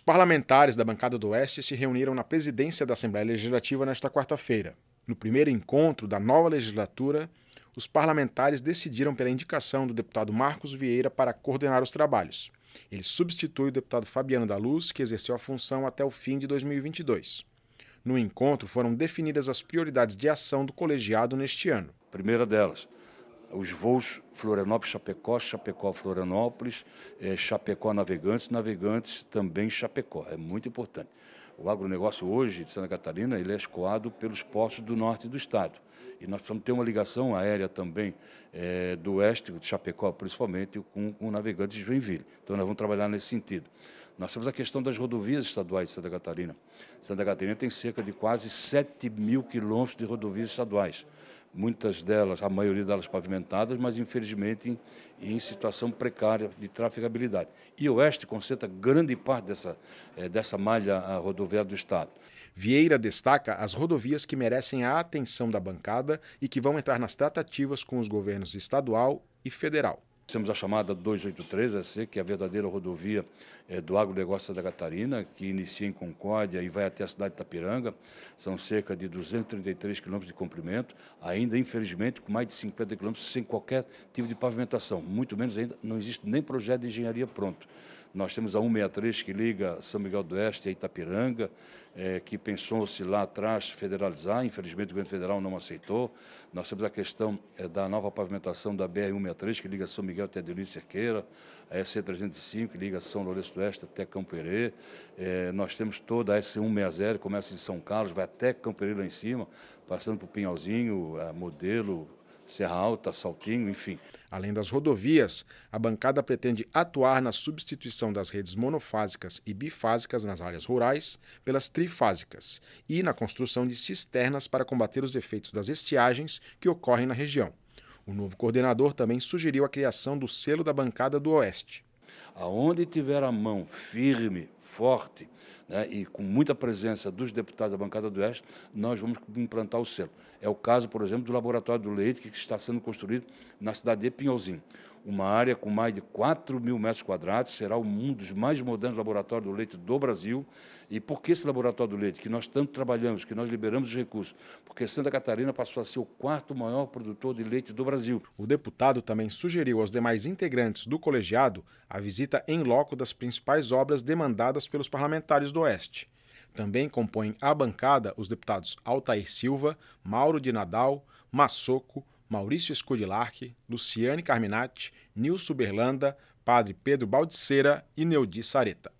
Os parlamentares da bancada do Oeste se reuniram na presidência da Assembleia Legislativa nesta quarta-feira. No primeiro encontro da nova legislatura, os parlamentares decidiram pela indicação do deputado Marcos Vieira para coordenar os trabalhos. Ele substitui o deputado Fabiano da Luz, que exerceu a função até o fim de 2022. No encontro foram definidas as prioridades de ação do colegiado neste ano. A primeira delas, os voos Florianópolis-Chapecó, Chapecó-Florianópolis, é, eh, Chapecó-Navegantes, Navegantes também Chapecó. É muito importante. O agronegócio hoje de Santa Catarina ele é escoado pelos postos do norte do estado e nós precisamos ter uma ligação aérea também é, do oeste, de Chapecó principalmente, com, com o navegante de Joinville. Então nós vamos trabalhar nesse sentido. Nós temos a questão das rodovias estaduais de Santa Catarina. Santa Catarina tem cerca de quase 7 mil quilômetros de rodovias estaduais. Muitas delas, a maioria delas pavimentadas, mas infelizmente em, em situação precária de traficabilidade. E o Oeste concentra grande parte dessa, é, dessa malha rodoviária do Estado. Vieira destaca as rodovias que merecem a atenção da bancada e que vão entrar nas tratativas com os governos estadual e federal. Temos a chamada 283AC, que é a verdadeira rodovia é, do agronegócio da Catarina, que inicia em Concórdia e vai até a cidade de Itapiranga. São cerca de 233 quilômetros de comprimento, ainda, infelizmente, com mais de 50 quilômetros sem qualquer tipo de pavimentação. Muito menos ainda, não existe nem projeto de engenharia pronto. Nós temos a 163 que liga São Miguel do Oeste a Itapiranga, é, que pensou-se lá atrás federalizar, infelizmente o governo federal não aceitou. Nós temos a questão é, da nova pavimentação da BR-163, que liga São Miguel até Adelino Cerqueira, a SC-305, que liga São Lourenço do Oeste até Campo Herê. É, nós temos toda a SC-160, que começa em São Carlos, vai até Campo Herê lá em cima, passando por Pinhalzinho, é, Modelo, Serra Alta, Saltinho, enfim. Além das rodovias, a bancada pretende atuar na substituição das redes monofásicas e bifásicas nas áreas rurais pelas trifásicas e na construção de cisternas para combater os efeitos das estiagens que ocorrem na região. O novo coordenador também sugeriu a criação do selo da bancada do Oeste. Aonde tiver a mão firme, forte né, e com muita presença dos deputados da bancada do Oeste, nós vamos implantar o selo. É o caso, por exemplo, do Laboratório do Leite, que está sendo construído na cidade de Pinhalzinho. Uma área com mais de 4 mil metros quadrados, será um dos mais modernos laboratórios do leite do Brasil. E por que esse laboratório do leite, que nós tanto trabalhamos, que nós liberamos os recursos? Porque Santa Catarina passou a ser o quarto maior produtor de leite do Brasil. O deputado também sugeriu aos demais integrantes do colegiado a visita em loco das principais obras demandadas pelos parlamentares do Oeste. Também compõem a bancada os deputados Altair Silva, Mauro de Nadal, Massoco, Maurício Escudilarque, Luciane Carminati, Nilson Berlanda, Padre Pedro Baldiceira e Neudi Sareta.